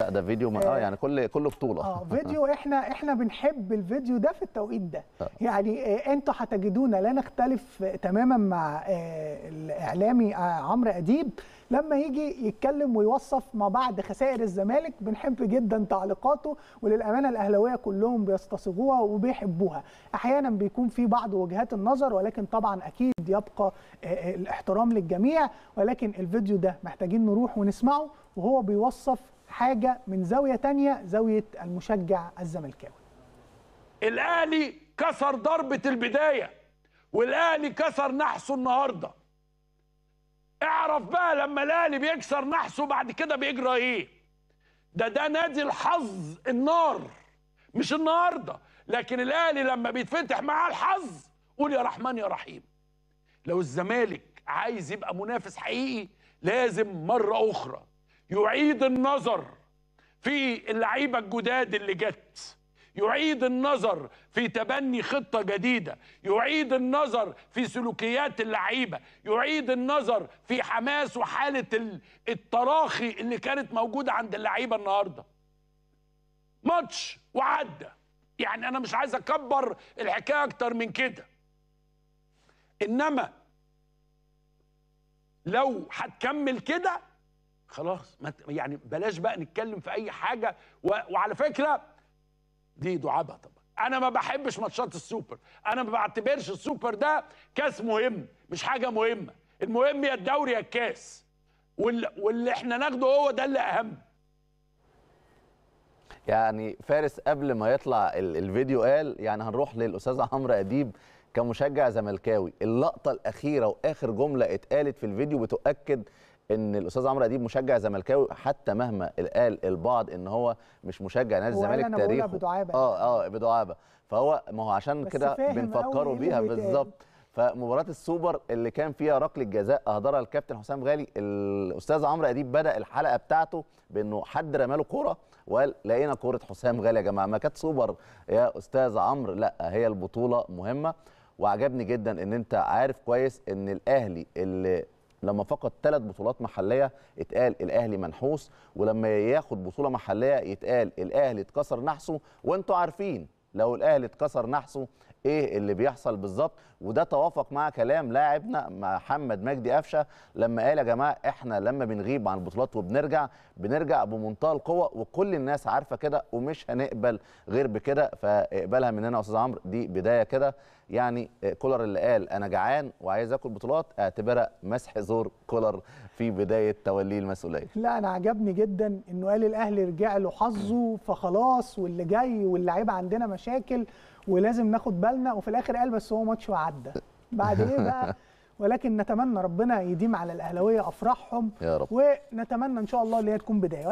لا ده فيديو ما آه،, اه يعني كل كل بطوله اه فيديو احنا احنا بنحب الفيديو ده في التوقيت ده آه. يعني آه، انتوا هتجدونا لا نختلف تماما مع الاعلامي عمرو اديب لما يجي يتكلم ويوصف ما بعد خسائر الزمالك بنحب جدا تعليقاته وللامانه الاهلاويه كلهم بيستصيغوها وبيحبوها احيانا بيكون في بعض وجهات النظر ولكن طبعا اكيد يبقى الاحترام للجميع ولكن الفيديو ده محتاجين نروح ونسمعه وهو بيوصف حاجه من زاويه تانية زاويه المشجع الزملكاوي الاهلي كسر ضربه البدايه والاهلي كسر نحسه النهارده اعرف بقى لما الاهلي بيكسر نحسه بعد كده بيجرى ايه ده ده نادي الحظ النار مش النهارده لكن الاهلي لما بيتفتح معاه الحظ قول يا رحمن يا رحيم لو الزمالك عايز يبقى منافس حقيقي لازم مره اخرى يعيد النظر في اللعيبه الجداد اللي جت يعيد النظر في تبني خطه جديده يعيد النظر في سلوكيات اللعيبه يعيد النظر في حماس وحاله التراخي اللي كانت موجوده عند اللعيبه النهارده ماتش وعدى يعني انا مش عايز اكبر الحكايه اكتر من كده انما لو هتكمل كده خلاص ما يعني بلاش بقى نتكلم في اي حاجه و... وعلى فكره دي دعابه طبعا انا ما بحبش ماتشات السوبر انا ما بعتبرش السوبر ده كاس مهم مش حاجه مهمه المهم يا الدوري يا الكاس وال... واللي احنا ناخده هو ده اللي اهم يعني فارس قبل ما يطلع الفيديو قال يعني هنروح للاستاذ عمرو اديب كمشجع زملكاوي اللقطه الاخيره واخر جمله اتقالت في الفيديو بتؤكد ان الاستاذ عمرو اديب مشجع زملكاوي حتى مهما قال البعض ان هو مش مشجع نادي الزمالك تاريخه بدعابه اه اه بدعابه فهو ما هو عشان كده بنفكره إيه بيها بالظبط فمباراه السوبر اللي كان فيها ركله جزاء اهدرها الكابتن حسام غالي الاستاذ عمرو اديب بدا الحلقه بتاعته بانه حد رمى له كوره وقال لقينا كوره حسام غالي يا جماعه ما كانت سوبر يا استاذ عمرو لا هي البطوله مهمه وعجبني جدا ان انت عارف كويس ان الاهلي اللي لما فقد ثلاث بطولات محليه اتقال الاهلي منحوس ولما ياخد بطوله محليه يتقال الاهلي اتكسر نحسه وانتوا عارفين لو الاهلي اتكسر نحسه ايه اللي بيحصل بالظبط وده توافق مع كلام لاعبنا محمد مجدي قفشه لما قال يا جماعه احنا لما بنغيب عن البطولات وبنرجع بنرجع بمنتهى القوه وكل الناس عارفه كده ومش هنقبل غير بكده فاقبلها مننا يا استاذ عمرو دي بدايه كده يعني كولر اللي قال انا جعان وعايز اكل بطولات اعتبرها مسح زور كولر في بدايه توليه المسؤوليه لا انا عجبني جدا انه قال الاهلي رجع له حظه فخلاص واللي جاي واللعيبه عندنا مشاكل ولازم ناخد بالنا وفي الاخر قال بس هو ماتش وعدى بعد ايه بقى ولكن نتمنى ربنا يديم على الاهلاويه افراحهم يا رب ونتمنى ان شاء الله ان هي تكون بدايه